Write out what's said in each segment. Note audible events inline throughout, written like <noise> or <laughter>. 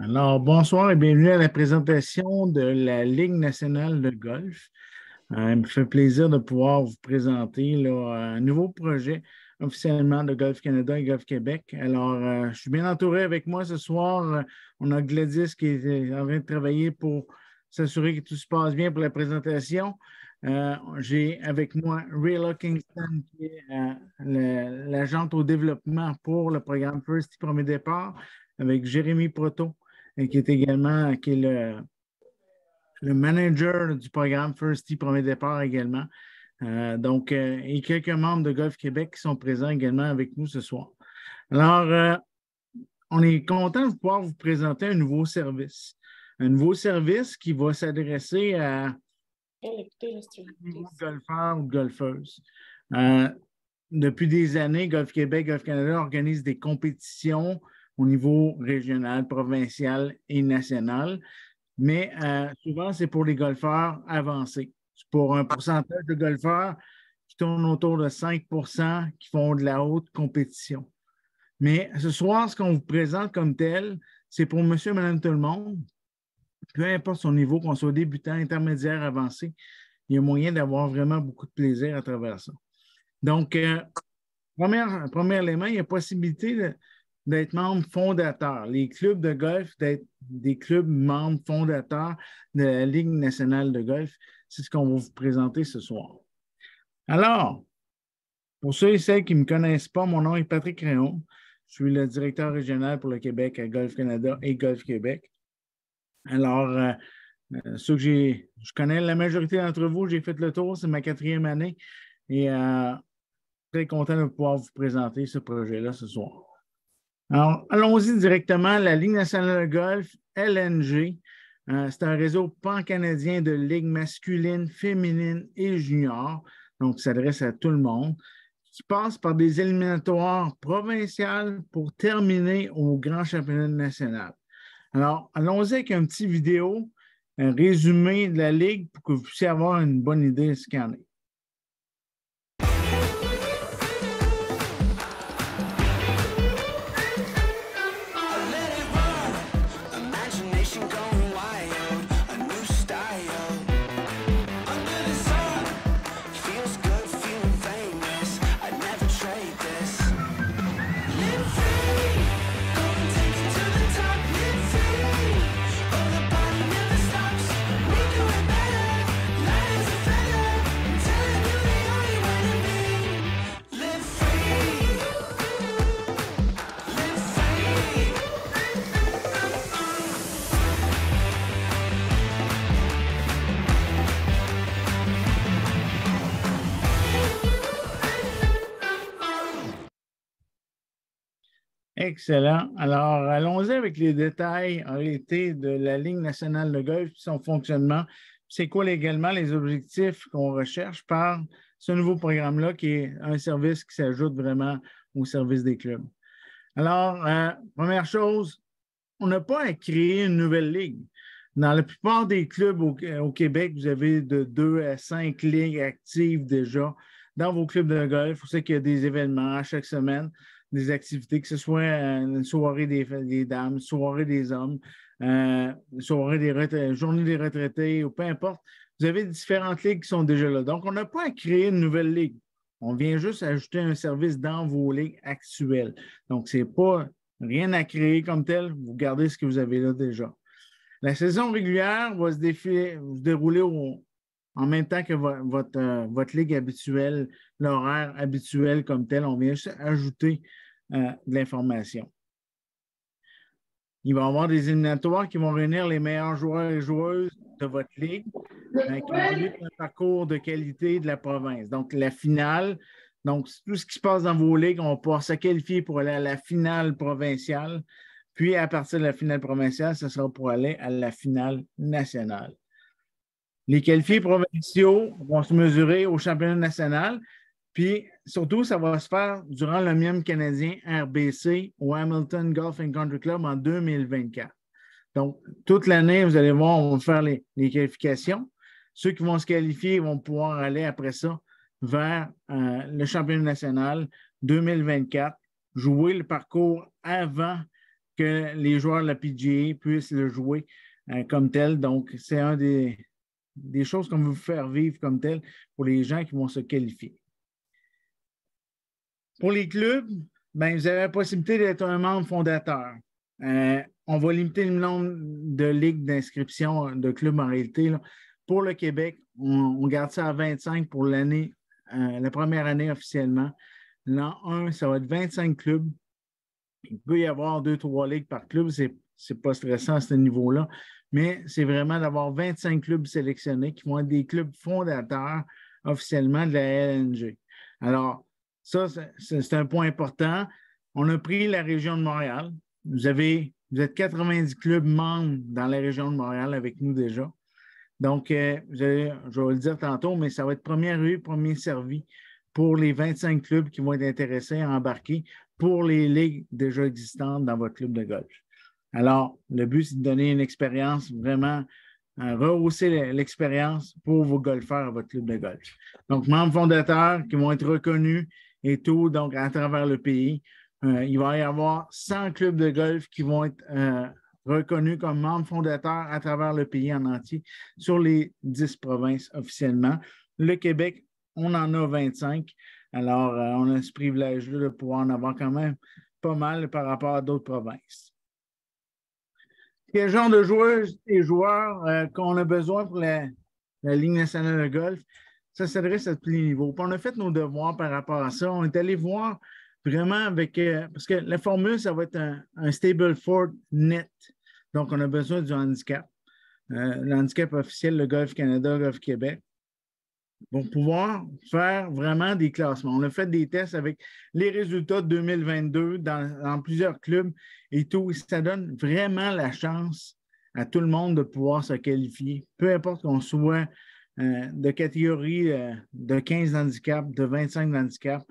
Alors, bonsoir et bienvenue à la présentation de la Ligue nationale de golf. Euh, il me fait plaisir de pouvoir vous présenter là, un nouveau projet officiellement de Golf Canada et Golf Québec. Alors, euh, je suis bien entouré avec moi ce soir. On a Gladys qui est euh, en train de travailler pour s'assurer que tout se passe bien pour la présentation. J'ai avec moi Rayla Kingston, qui est l'agente au développement pour le programme First Premier Départ, avec Jérémy Proto, qui est également qui est le, manager du programme First Tee Premier Départ également. Euh, donc, y euh, et quelques membres de Golf Québec qui sont présents également avec nous ce soir. Alors, euh, on est content de pouvoir vous présenter un nouveau service. Un nouveau service qui va s'adresser à eh, les golfeurs ou golfeuses. Euh, depuis des années, Golf Québec, Golf Canada organisent des compétitions au niveau régional, provincial et national. Mais euh, souvent, c'est pour les golfeurs avancés. C'est pour un pourcentage de golfeurs qui tournent autour de 5 qui font de la haute compétition. Mais ce soir, ce qu'on vous présente comme tel, c'est pour monsieur et madame tout le monde, peu importe son niveau, qu'on soit débutant, intermédiaire, avancé, il y a moyen d'avoir vraiment beaucoup de plaisir à travers ça. Donc, premier, euh, premier élément, il y a possibilité de, d'être membre fondateur, les clubs de golf d'être des clubs membres fondateurs de la Ligue nationale de golf. C'est ce qu'on va vous présenter ce soir. Alors, pour ceux et celles qui ne me connaissent pas, mon nom est Patrick Créon. Je suis le directeur régional pour le Québec à Golf Canada et Golf Québec. Alors, euh, euh, je connais la majorité d'entre vous, j'ai fait le tour, c'est ma quatrième année et euh, très content de pouvoir vous présenter ce projet-là ce soir. Alors, allons-y directement. La Ligue nationale de golf, LNG, euh, c'est un réseau pan-canadien de ligues masculines, féminines et juniors, donc s'adresse à tout le monde, qui passe par des éliminatoires provinciales pour terminer au grand championnat national. Alors, allons-y avec un petit vidéo, un résumé de la ligue pour que vous puissiez avoir une bonne idée de ce qu'il y en Excellent. Alors, allons-y avec les détails en réalité de la Ligue nationale de golf, et son fonctionnement. C'est quoi également les objectifs qu'on recherche par ce nouveau programme-là, qui est un service qui s'ajoute vraiment au service des clubs. Alors, euh, première chose, on n'a pas à créer une nouvelle ligue. Dans la plupart des clubs au, euh, Québec, vous avez de deux à cinq ligues actives déjà dans vos clubs de golf. Vous savez qu'il y a des événements à chaque semaine des activités, que ce soit euh, une soirée des, des dames, soirée des hommes, euh, soirée des journée des retraités ou peu importe. Vous avez différentes ligues qui sont déjà là. Donc, on n'a pas à créer une nouvelle ligue. On vient juste ajouter un service dans vos ligues actuelles. Donc, ce n'est pas rien à créer comme tel. Vous gardez ce que vous avez là déjà. La saison régulière va se, dérouler en même temps que votre, euh, votre ligue habituelle, l'horaire habituel comme tel. On vient juste ajouter euh, de l'information. Il va y avoir des éliminatoires qui vont réunir les meilleurs joueurs et joueuses de votre ligue hein, qui vont pour un parcours de qualité de la province. Donc, la finale, donc tout ce qui se passe dans vos ligues, on va pouvoir se qualifier pour aller à la finale provinciale. Puis, à partir de la finale provinciale, ce sera pour aller à la finale nationale. Les qualifiés provinciaux vont se mesurer au championnat national puis surtout, ça va se faire durant le Miam canadien RBC au Hamilton Golf and Country Club en 2024. Donc, toute l'année, vous allez voir, on va faire les, qualifications. Ceux qui vont se qualifier vont pouvoir aller après ça vers euh, le championnat national 2024, jouer le parcours avant que les joueurs de la PGA puissent le jouer euh, comme tel. Donc, c'est un des, choses qu'on veut faire vivre comme tel pour les gens qui vont se qualifier. Pour les clubs, ben, vous avez la possibilité d'être un membre fondateur. Euh, on va limiter le nombre de ligues d'inscription de clubs en réalité. Pour le Québec, on, garde ça à 25 pour l'année, euh, la première année officiellement. L'an 1, ça va être 25 clubs. Il peut y avoir deux, trois ligues par club. C'est n'est pas stressant à ce niveau-là, mais c'est vraiment d'avoir 25 clubs sélectionnés qui vont être des clubs fondateurs officiellement de la LNG. Alors, ça, c'est un point important. On a pris la région de Montréal. Vous, avez, vous êtes 90 clubs membres dans la région de Montréal avec nous déjà. Donc, euh, je, vais, le dire tantôt, mais ça va être première rue, premier servi pour les 25 clubs qui vont être intéressés à embarquer pour les ligues déjà existantes dans votre club de golf. Alors, le but, c'est de donner une expérience vraiment, euh, rehausser l'expérience pour vos golfeurs à votre club de golf. Donc, membres fondateurs qui vont être reconnus, et tout, donc à travers le pays. Euh, il va y avoir 100 clubs de golf qui vont être euh, reconnus comme membres fondateurs à travers le pays en entier sur les 10 provinces officiellement. Le Québec, on en a 25. Alors, euh, on a ce privilège-là de pouvoir en avoir quand même pas mal par rapport à d'autres provinces. Quel genre de joueuses et joueurs qu'on a besoin pour la, la Ligue nationale de golf? ça s'adresse à tous les niveaux. on a fait nos devoirs par rapport à ça. On est allé voir vraiment avec. Euh, parce que la formule, ça va être un, stable Ford net. Donc, on a besoin du handicap. Euh, le officiel, le Golf Canada, Golf Québec, pour pouvoir faire vraiment des classements. On a fait des tests avec les résultats de 2022 dans, plusieurs clubs et tout. ça donne vraiment la chance à tout le monde de pouvoir se qualifier, peu importe qu'on soit euh, de catégorie euh, de 15 handicaps, de 25 handicaps.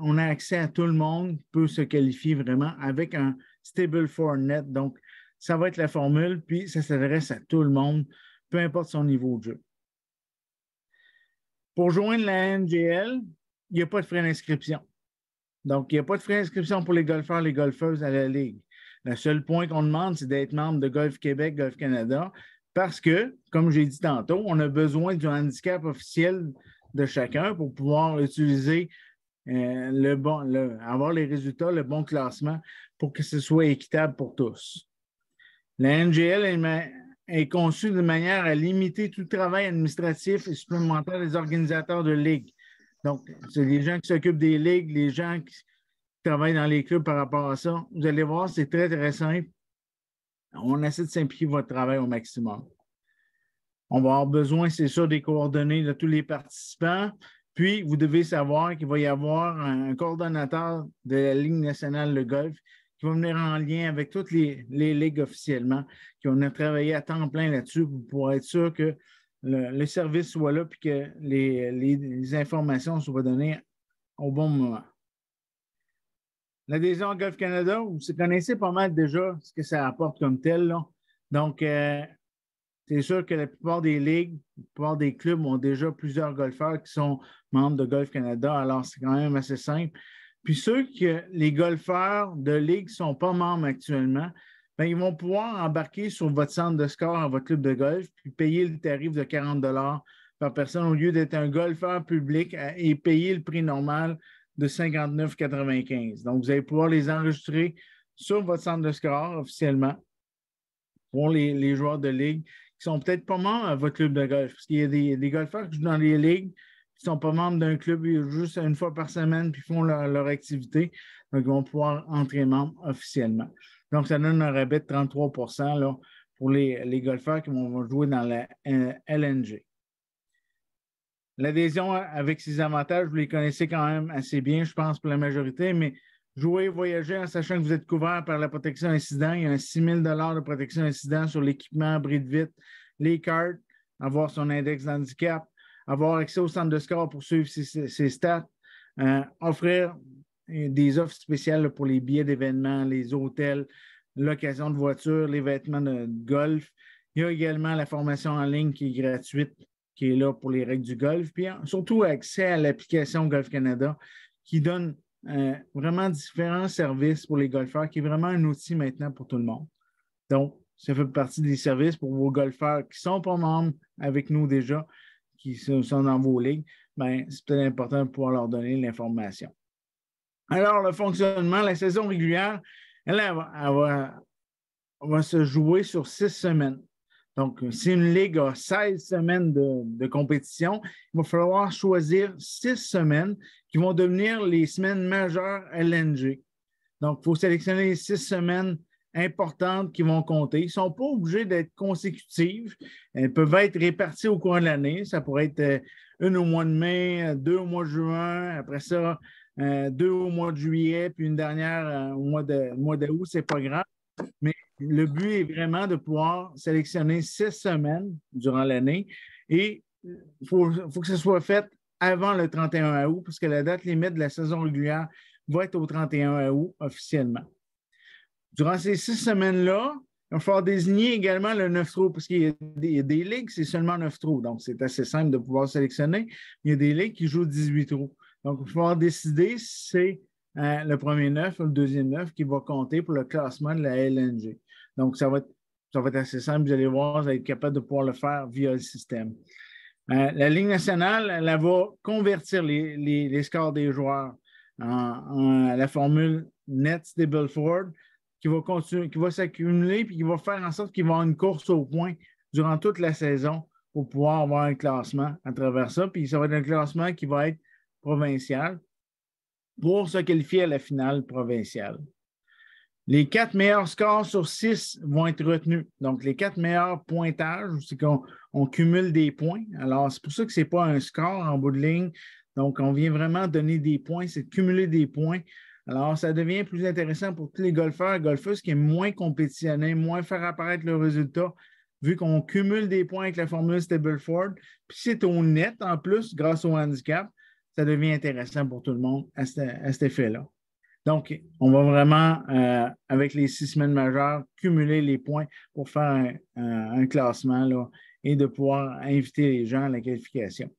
on a accès à tout le monde, peut se qualifier vraiment avec un stable for net. Donc, ça va être la formule, puis ça s'adresse à tout le monde, peu importe son niveau de jeu. Pour joindre la NGL, il n'y a pas de frais d'inscription. Donc, il n'y a pas de frais d'inscription pour les golfeurs, les golfeuses à la Ligue. Le seul point qu'on demande, c'est d'être membre de Golf Québec, Golf Canada. Parce que, comme j'ai dit tantôt, on a besoin du handicap officiel de chacun pour pouvoir utiliser euh, le bon, avoir les résultats, le bon classement pour que ce soit équitable pour tous. La NGL est, est conçue de manière à limiter tout travail administratif et supplémentaire des organisateurs de ligues. Donc, c'est les gens qui s'occupent des ligues, les gens qui travaillent dans les clubs par rapport à ça. Vous allez voir, c'est très, très simple on essaie de simplifier votre travail au maximum. On va avoir besoin, c'est sûr, des coordonnées de tous les participants. Puis, vous devez savoir qu'il va y avoir un coordonnateur de la Ligue nationale de golf qui va venir en lien avec toutes les, ligues officiellement, qui ont travaillé à temps plein là-dessus pour être sûr que le, service soit là et que les informations soient données au bon moment l'adhésion Golf Canada, vous connaissez pas mal déjà ce que ça apporte comme tel. Donc, euh, c'est sûr que la plupart des ligues, la plupart des clubs ont déjà plusieurs golfeurs qui sont membres de Golf Canada, alors c'est quand même assez simple. Puis ceux que les golfeurs de ligue ne sont pas membres actuellement, ben, ils vont pouvoir embarquer sur votre centre de score à votre club de golf, puis payer le tarif de 40 par personne au lieu d'être un golfeur public euh, et payer le prix normal de 59,95. Donc, vous allez pouvoir les enregistrer sur votre centre de score officiellement pour les, joueurs de ligue qui sont peut-être pas membres à votre club de golf. Parce qu'il y a des, golfeurs qui jouent dans les ligues qui ne sont pas membres d'un club juste une fois par semaine puis font leur, activité. Donc, ils vont pouvoir entrer membres officiellement. Donc, ça donne un rabais de 33 pour les golfeurs qui vont jouer dans la euh, LNG l'adhésion avec ses avantages, vous les connaissez quand même assez bien, je pense, pour la majorité, mais jouer, voyager en sachant que vous êtes couvert par la protection incident. Il y a un 6 000 de protection incident sur l'équipement, bris de les cartes, avoir son index d'handicap, avoir accès au centre de score pour suivre ses, stats, euh, offrir des offres spéciales pour les billets d'événements, les hôtels, l'occasion de voiture, les vêtements de golf. Il y a également la formation en ligne qui est gratuite qui est là pour les règles du golf, puis surtout accès à l'application Golf Canada qui donne euh, vraiment différents services pour les golfeurs, qui est vraiment un outil maintenant pour tout le monde. Donc, ça fait partie des services pour vos golfeurs qui sont pas membres avec nous déjà, qui sont dans vos ligues. Bien, c'est peut-être important de pouvoir leur donner l'information. Alors, le fonctionnement, la saison régulière, elle va se jouer sur six semaines. Donc, euh, si une ligue a 16 semaines de, compétition, il va falloir choisir six semaines qui vont devenir les semaines majeures LNG. Donc, il faut sélectionner les six semaines importantes qui vont compter. Ils ne sont pas obligés d'être consécutives. Elles peuvent être réparties au cours de l'année. Ça pourrait être euh, une au mois de mai, euh, deux au mois de juin, après ça, deux au mois de juillet, puis une dernière au mois d'août. Mois Ce n'est pas grave. Mais le but est vraiment de pouvoir sélectionner six semaines durant l'année et il euh, faut, que ce soit fait avant le 31 août, parce que la date limite de la saison régulière va être au 31 août officiellement. Durant ces six semaines-là, il va falloir désigner également le 9 trous, parce qu'il y, a des ligues, c'est seulement 9 trous, donc c'est assez simple de pouvoir sélectionner. Il y a des ligues qui jouent 18 trous. Donc, il va décider si c'est euh, le premier 9 ou le deuxième 9 qui va compter pour le classement de la LNG. Donc, ça va être, assez simple. Vous allez voir, vous allez être capable de pouvoir le faire via le système. Euh, la Ligue nationale, elle, va convertir les, scores des joueurs en, la formule net de forward qui va qui va s'accumuler puis qui va faire en sorte qu'il va avoir une course au point durant toute la saison pour pouvoir avoir un classement à travers ça. Puis ça va être un classement qui va être provincial pour se qualifier à la finale provinciale. Les quatre meilleurs scores sur six vont être retenus. Donc, les quatre meilleurs pointages, c'est qu'on cumule des points. Alors, c'est pour ça que ce n'est pas un score en bout de ligne. Donc, on vient vraiment donner des points, c'est de cumuler des points. Alors, ça devient plus intéressant pour tous les golfeurs et golfeuses qui est moins compétitionner, moins faire apparaître le résultat, vu qu'on cumule des points avec la formule Stableford. Puis c'est au net en plus, grâce au handicap, ça devient intéressant pour tout le monde à cet effet-là. Donc, on va vraiment, euh, avec les six semaines majeures, cumuler les points pour faire un, euh, classement et de pouvoir inviter les gens à la qualification.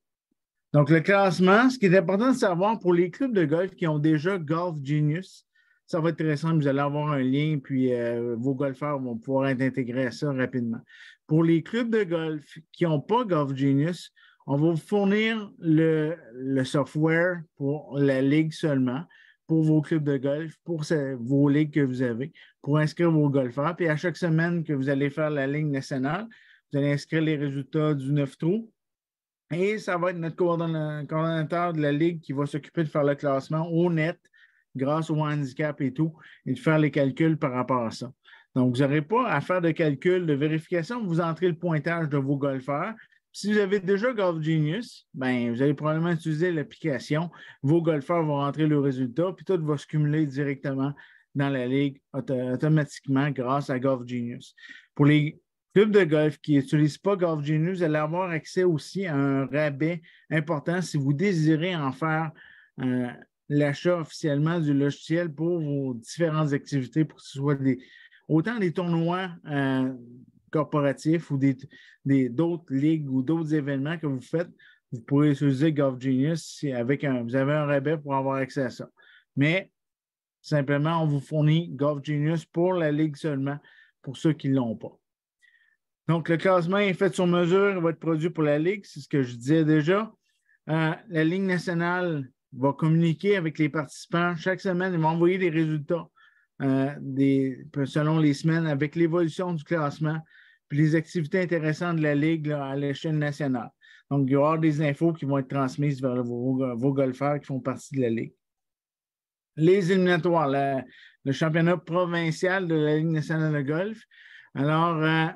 Donc, le classement, ce qui est important de savoir pour les clubs de golf qui ont déjà Golf Genius, ça va être très simple. Vous allez avoir un lien, puis euh, vos golfeurs vont pouvoir être intégrés à ça rapidement. Pour les clubs de golf qui n'ont pas Golf Genius, on va vous fournir le software pour la ligue seulement pour vos clubs de golf, pour vos ligues que vous avez, pour inscrire vos golfeurs. Puis à chaque semaine que vous allez faire la ligne nationale, vous allez inscrire les résultats du 9 trous. Et ça va être notre coordonnateur de la ligue qui va s'occuper de faire le classement au net grâce au handicap et tout, et de faire les calculs par rapport à ça. Donc, vous n'aurez pas à faire de calcul, de vérification. Vous entrez le pointage de vos golfeurs. Si vous avez déjà Golf Genius, ben, vous allez probablement utiliser l'application. Vos golfeurs vont rentrer le résultat, puis tout va se cumuler directement dans la ligue automatiquement grâce à Golf Genius. Pour les clubs de golf qui n'utilisent pas Golf Genius, vous allez avoir accès aussi à un rabais important si vous désirez en faire euh, l'achat officiellement du logiciel pour vos différentes activités, pour que ce soit autant des tournois. Euh, corporatifs ou d'autres d'autres ligues ou d'autres événements que vous faites, vous pourrez utiliser Genius avec un, vous avez un rabais pour avoir accès à ça. Mais simplement, on vous fournit Genius pour la ligue seulement, pour ceux qui ne l'ont pas. Donc, le classement est fait sur mesure, il va être produit pour la ligue, c'est ce que je disais déjà. Euh, la ligue nationale va communiquer avec les participants chaque semaine, ils vont envoyer des résultats euh, selon les semaines avec l'évolution du classement puis les activités intéressantes de la Ligue à l'échelle nationale. Donc, il y aura des infos qui vont être transmises vers vos, golfeurs qui font partie de la Ligue. Les éliminatoires, le championnat provincial de la Ligue nationale de golf. Alors, euh,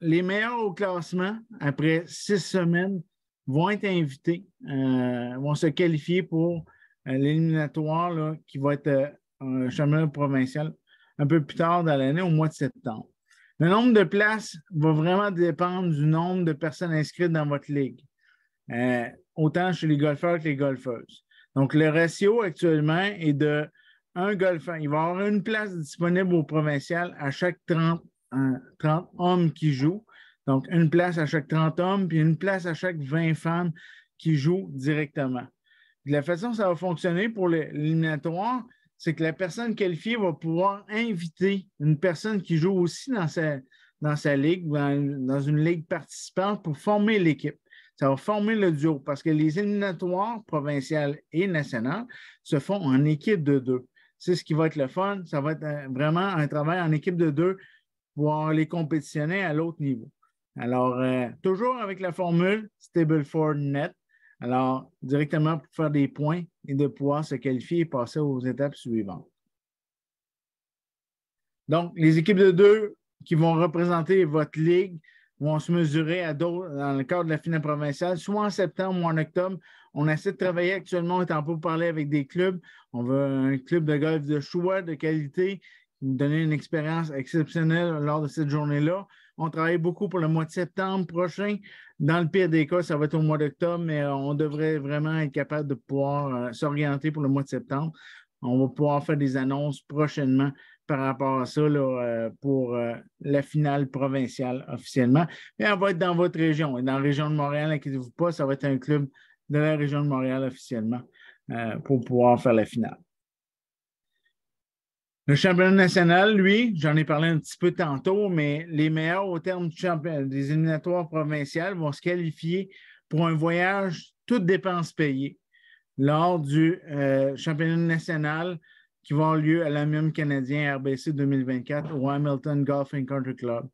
les meilleurs au classement, après six semaines, vont être invités, euh, vont se qualifier pour euh, l'éliminatoire qui va être un championnat provincial un peu plus tard dans l'année, au mois de septembre. Le nombre de places va vraiment dépendre du nombre de personnes inscrites dans votre ligue, euh, autant chez les golfeurs que les golfeuses. Donc, le ratio actuellement est de un golfeur. Il va y avoir une place disponible au provincial à chaque 30, 30 hommes qui jouent. Donc, une place à chaque 30 hommes, puis une place à chaque 20 femmes qui jouent directement. De la façon dont ça va fonctionner pour l'éliminatoire, c'est que la personne qualifiée va pouvoir inviter une personne qui joue aussi dans sa, dans sa ligue, dans, dans une ligue participante pour former l'équipe. Ça va former le duo parce que les éliminatoires provinciales et nationales se font en équipe de deux. C'est ce qui va être le fun. Ça va être euh, vraiment un travail en équipe de deux pour les compétitionner à l'autre niveau. Alors, euh, toujours avec la formule stable for Net, alors, directement pour faire des points et de pouvoir se qualifier et passer aux étapes suivantes. Donc, les équipes de deux qui vont représenter votre ligue vont se mesurer à d'autres dans le cadre de la finale provinciale, soit en septembre ou en octobre. On essaie de travailler actuellement, on pour parler avec des clubs. On veut un club de golf de choix, de qualité, donner une expérience exceptionnelle lors de cette journée-là. On travaille beaucoup pour le mois de septembre prochain. Dans le pire des cas, ça va être au mois d'octobre, mais euh, on devrait vraiment être capable de pouvoir euh, s'orienter pour le mois de septembre. On va pouvoir faire des annonces prochainement par rapport à ça euh, pour la finale provinciale officiellement. Mais on va être dans votre région. Et dans la région de Montréal, inquiétez-vous pas, ça va être un club de la région de Montréal officiellement pour pouvoir faire la finale. Le championnat national, lui, j'en ai parlé un petit peu tantôt, mais les meilleurs au terme des éliminatoires provinciales vont se qualifier pour un voyage toutes dépenses payées lors du euh, championnat national qui va avoir lieu à l'Amium canadien RBC 2024 au Hamilton Golf and Country Club.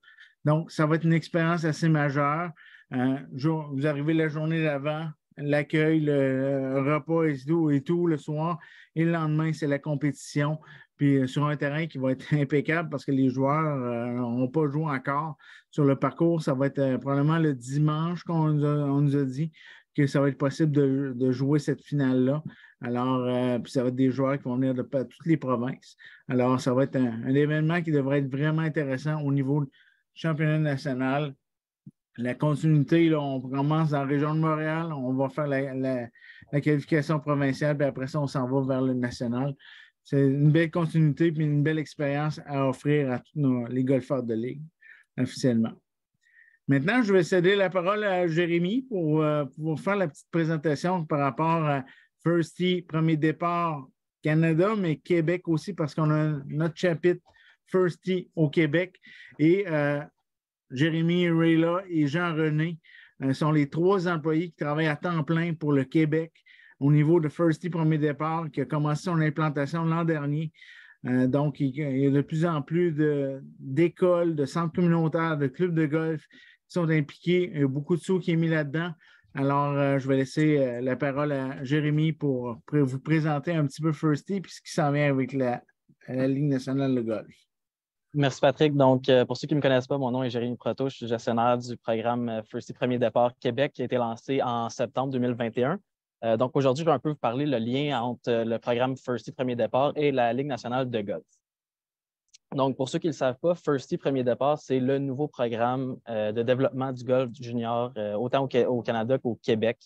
Donc, ça va être une expérience assez majeure. Euh, vous arrivez la journée d'avant, l'accueil, le, euh, repas et tout, le soir, et le lendemain, c'est la compétition puis sur un terrain qui va être <laughs> impeccable parce que les joueurs n'ont euh, pas joué encore sur le parcours. Ça va être euh, probablement le dimanche qu'on nous, a dit que ça va être possible de, jouer cette finale-là. Alors, euh, ça va être des joueurs qui vont venir de, toutes les provinces. Alors, ça va être un, événement qui devrait être vraiment intéressant au niveau du championnat national. La continuité, on commence dans la région de Montréal, on va faire la qualification provinciale, puis après ça, on s'en va vers le national c'est une belle continuité et une belle expérience à offrir à tous les golfeurs de ligue, officiellement. Maintenant, je vais céder la parole à Jérémy euh, pour, faire la petite présentation par rapport à Firsty, premier départ Canada, mais Québec aussi, parce qu'on a notre chapitre First Firsty au Québec. Et euh, Jérémy, Rayla et Jean-René euh, sont les trois employés qui travaillent à temps plein pour le Québec au niveau de First Premier Départ qui a commencé son implantation l'an dernier. Euh, donc, il, y a de plus en plus d'écoles, de, centres communautaires, de clubs de golf qui sont impliqués. Il y a beaucoup de sous qui est mis là-dedans. Alors, euh, je vais laisser euh, la parole à Jérémy pour vous présenter un petit peu Firsty puis ce qui s'en vient avec la, Ligue nationale de golf. Merci Patrick. Donc, pour ceux qui ne me connaissent pas, mon nom est Jérémy Proto. Je suis gestionnaire du programme Firsty Premier Départ Québec qui a été lancé en septembre 2021. Euh, donc aujourd'hui, je vais un peu vous parler le lien entre euh, le programme Firsty Premier Départ et la Ligue nationale de golf. Donc pour ceux qui ne le savent pas, Firsty Premier Départ, c'est le nouveau programme euh, de développement du golf junior, autant au, Canada qu'au Québec.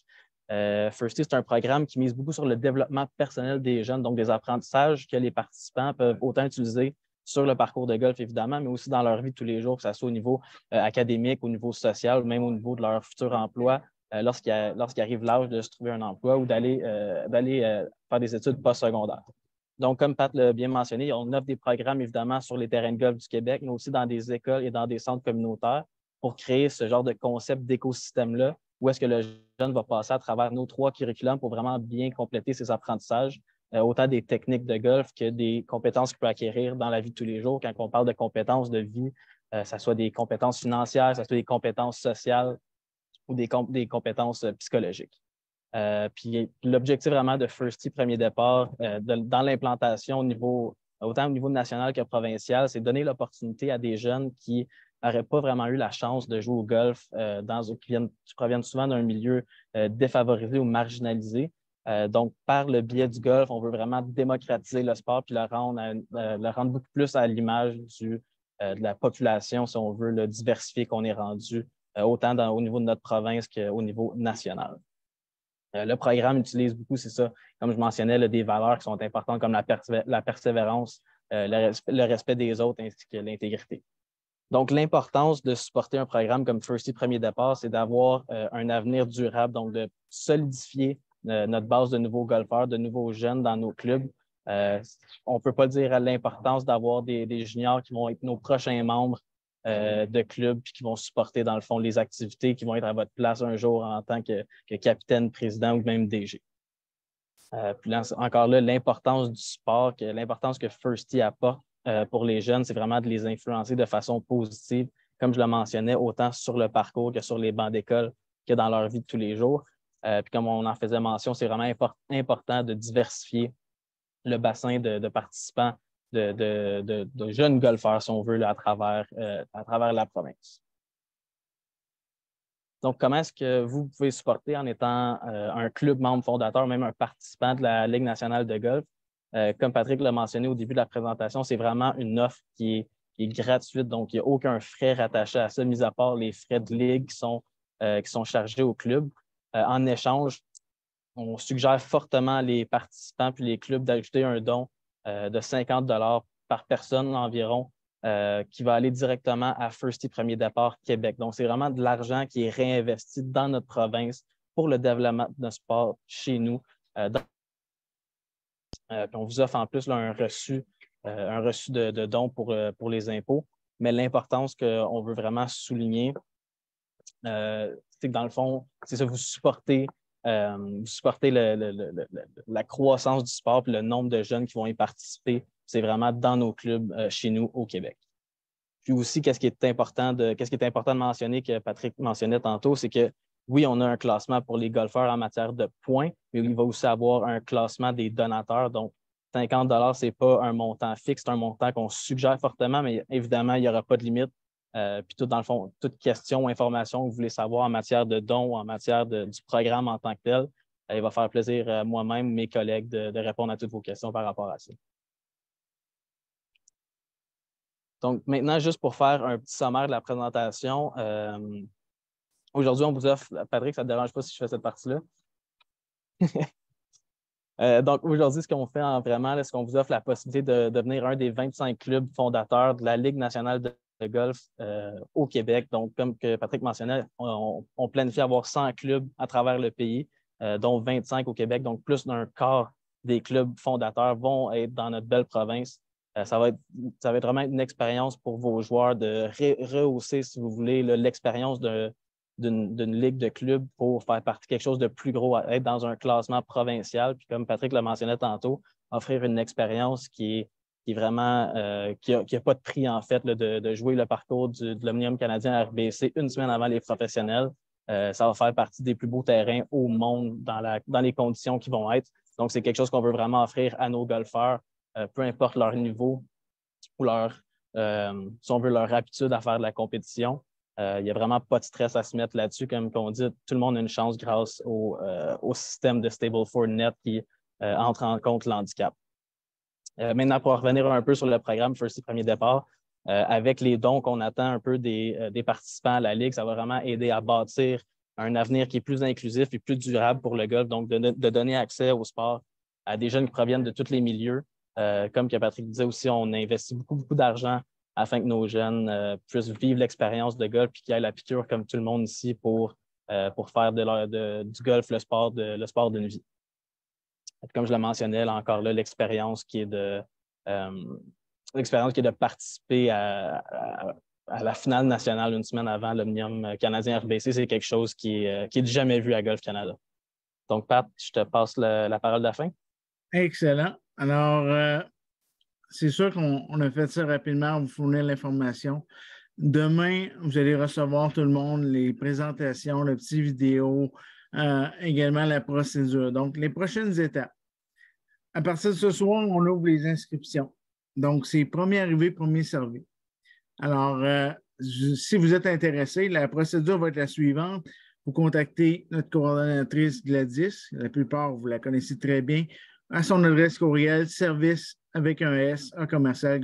Firsty, c'est un programme qui mise beaucoup sur le développement personnel des jeunes, donc des apprentissages que les participants peuvent autant utiliser sur le parcours de golf, évidemment, mais aussi dans leur vie de tous les jours, que ce soit au niveau académique, au niveau social, même au niveau de leur futur emploi, euh, lorsqu'il arrive l'âge de se trouver un emploi ou d'aller euh, euh, faire des études postsecondaires. Donc, comme Pat l'a bien mentionné, on offre des programmes évidemment sur les terrains de golf du Québec, mais aussi dans des écoles et dans des centres communautaires pour créer ce genre de concept d'écosystème-là, où est-ce que le jeune va passer à travers nos trois curriculums pour vraiment bien compléter ses apprentissages, autant des techniques de golf que des compétences qu'il peut acquérir dans la vie de tous les jours. Quand on parle de compétences de vie, que ça soit des compétences financières, ça soit des compétences sociales, ou des, des compétences euh, psychologiques. Euh, puis l'objectif vraiment de Firsty Premier Départ euh, dans l'implantation au niveau, autant au niveau national que provincial, c'est donner l'opportunité à des jeunes qui n'auraient pas vraiment eu la chance de jouer au golf, dans, qui, qui, proviennent souvent d'un milieu défavorisé ou marginalisé. donc, par le biais du golf, on veut vraiment démocratiser le sport puis le rendre, beaucoup plus à l'image de la population, si on veut, le diversifier qu'on est rendu euh, autant au niveau de notre province qu'au niveau national. Euh, le programme utilise beaucoup, c'est ça, comme je mentionnais, des valeurs qui sont importantes comme la, persévérance, euh, le, respect des autres ainsi que l'intégrité. Donc, l'importance de supporter un programme comme Firsty Premier Départ, c'est d'avoir un avenir durable, donc de solidifier notre base de nouveaux golfeurs, de nouveaux jeunes dans nos clubs. on ne peut pas dire l'importance d'avoir des, juniors qui vont être nos prochains membres euh, de clubs qui vont supporter, dans le fond, les activités qui vont être à votre place un jour en tant que, capitaine, président ou même DG. Euh, encore là, l'importance du sport, l'importance que Firsty apporte euh, pour les jeunes, c'est vraiment de les influencer de façon positive, comme je le mentionnais, autant sur le parcours que sur les bancs d'école que dans leur vie de tous les jours. puis comme on en faisait mention, c'est vraiment important de diversifier le bassin de participants de, jeunes golfeurs, si on veut, à, travers, euh, à travers la province. Donc, comment est-ce que vous pouvez supporter en étant euh, un club membre fondateur, même un participant de la Ligue nationale de golf? Euh, comme Patrick l'a mentionné au début de la présentation, c'est vraiment une offre qui est, gratuite, donc il n'y a aucun frais rattaché à ça, mis à part les frais de ligue qui sont, qui sont chargés au club. en échange, on suggère fortement les participants puis les clubs d'ajouter un don euh, de 50 dollars par personne environ euh, qui va aller directement à Firsty Premier Départ Québec. Donc, c'est vraiment de l'argent qui est réinvesti dans notre province pour le développement de sport chez nous. Euh, on vous offre en plus un reçu, un reçu de, dons pour, pour les impôts. Mais l'importance qu'on veut vraiment souligner, c'est que dans le fond, c'est ça, vous supportez euh, vous supportez la croissance du sport et le nombre de jeunes qui vont y participer. C'est vraiment dans nos clubs euh, chez nous au Québec. Puis aussi, qu'est-ce qui est important de, qu'est-ce qui est important de mentionner que Patrick mentionnait tantôt, c'est que oui, on a un classement pour les golfeurs en matière de points, mais il va aussi avoir un classement des donateurs. Donc, 50 ce n'est pas un montant fixe, c'est un montant qu'on suggère fortement, mais évidemment, il n'y aura pas de limite. Euh, puis dans le fond, toute question, information que vous voulez savoir en matière de dons, en matière du programme en tant que tel, euh, il va faire plaisir à euh, moi-même, mes collègues, de, répondre à toutes vos questions par rapport à ça. Donc maintenant, juste pour faire un petit sommaire de la présentation, aujourd'hui, on vous offre, Patrick, ça ne te dérange pas si je fais cette partie-là? <laughs> donc, aujourd'hui, ce qu'on fait en vraiment, c'est qu'on vous offre la possibilité de devenir un des 25 clubs fondateurs de la Ligue nationale de de golf euh, au Québec. Donc, comme que Patrick mentionnait, on, planifie avoir 100 clubs à travers le pays, euh, dont 25 au Québec. Donc, plus d'un quart des clubs fondateurs vont être dans notre belle province. Euh, ça, va être, ça va être vraiment une expérience pour vos joueurs de rehausser, si vous voulez, l'expérience d'une ligue de clubs pour faire partie de quelque chose de plus gros, être dans un classement provincial. Puis, comme Patrick le mentionnait tantôt, offrir une expérience qui est qui vraiment euh, qui n'a pas de prix en fait de, jouer le parcours du, de l'Omnium canadien à RBC une semaine avant les professionnels. Euh, ça va faire partie des plus beaux terrains au monde dans, la, dans les conditions qui vont être. Donc, c'est quelque chose qu'on veut vraiment offrir à nos golfeurs, euh, peu importe leur niveau ou leur, si on veut, leur aptitude à faire de la compétition. Il n'y a vraiment pas de stress à se mettre là-dessus. Comme on dit, tout le monde a une chance grâce au, au système de Stable 4 Net qui entre en compte l'handicap. Euh, maintenant, pour revenir un peu sur le programme First Premier Départ, euh, avec les dons qu'on attend un peu euh, des, participants à la Ligue, ça va vraiment aider à bâtir un avenir qui est plus inclusif et plus durable pour le golf, donc de, donner accès au sport à des jeunes qui proviennent de tous les milieux. comme Patrick disait aussi, on investit beaucoup, beaucoup d'argent afin que nos jeunes puissent vivre l'expérience de golf et qu'ils aient la piqûre comme tout le monde ici pour, pour faire du golf le sport de, le sport d'une vie. Comme je le mentionnais, encore là, l'expérience qui est de euh, l'expérience qui est de participer à, la finale nationale une semaine avant l'Omnium canadien RBC, c'est quelque chose euh, qui est, jamais vu à Golf Canada. Donc, Pat, je te passe la parole de la fin. Excellent. Alors, euh, c'est sûr qu'on a fait ça rapidement, vous fournit l'information. Demain, vous allez recevoir tout le monde les présentations, le petit vidéo, également la procédure. Donc, les prochaines étapes. À partir de ce soir, on ouvre les inscriptions. Donc, c'est premier arrivé, premier servi. Alors, euh, si vous êtes intéressé, la procédure va être la suivante. Vous contactez notre coordonnatrice Gladys. La plupart, vous la connaissez très bien. À son adresse courriel, service avec un S, un commercial,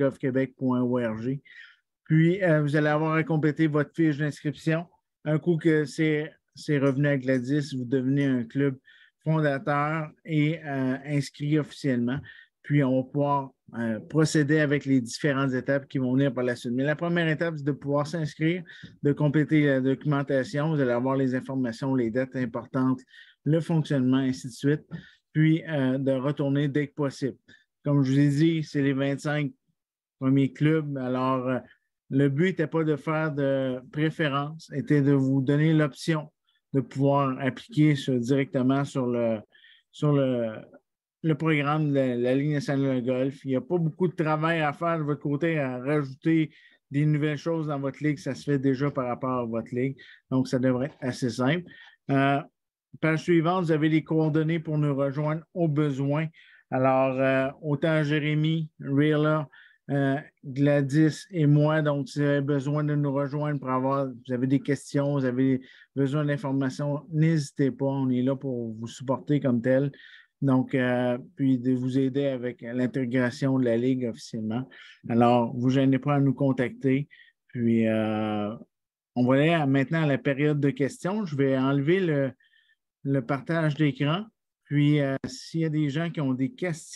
Puis, euh, vous allez avoir à compléter votre fiche d'inscription. Un coup que c'est revenu à Gladys, vous devenez un club fondateur et euh, inscrit officiellement. Puis on va pouvoir euh, procéder avec les différentes étapes qui vont venir par la suite. Mais la première étape, c'est de pouvoir s'inscrire, de compléter la documentation. Vous allez avoir les informations, les dates importantes, le fonctionnement, ainsi de suite, puis euh, de retourner dès que possible. Comme je vous ai dit, c'est les 25 premiers clubs. Alors, le but n'était pas de faire de préférence, était de vous donner l'option de pouvoir appliquer ça directement sur le, programme de la, ligne Ligue nationale de golf. Il n'y a pas beaucoup de travail à faire de votre côté à rajouter des nouvelles choses dans votre ligue. Ça se fait déjà par rapport à votre ligue. Donc, ça devrait être assez simple. Euh, page suivante, vous avez les coordonnées pour nous rejoindre au besoin. Alors, euh, autant Jérémy, Reeler euh, Gladys et moi. Donc, si vous avez besoin de nous rejoindre pour avoir, vous avez des questions, vous avez besoin d'informations, n'hésitez pas. On est là pour vous supporter comme tel. Donc, euh, puis de vous aider avec l'intégration de la Ligue officiellement. Alors, vous gênez pas à nous contacter. Puis, euh, on va aller maintenant à la période de questions. Je vais enlever le, partage d'écran. Puis, s'il y a des gens qui ont des questions,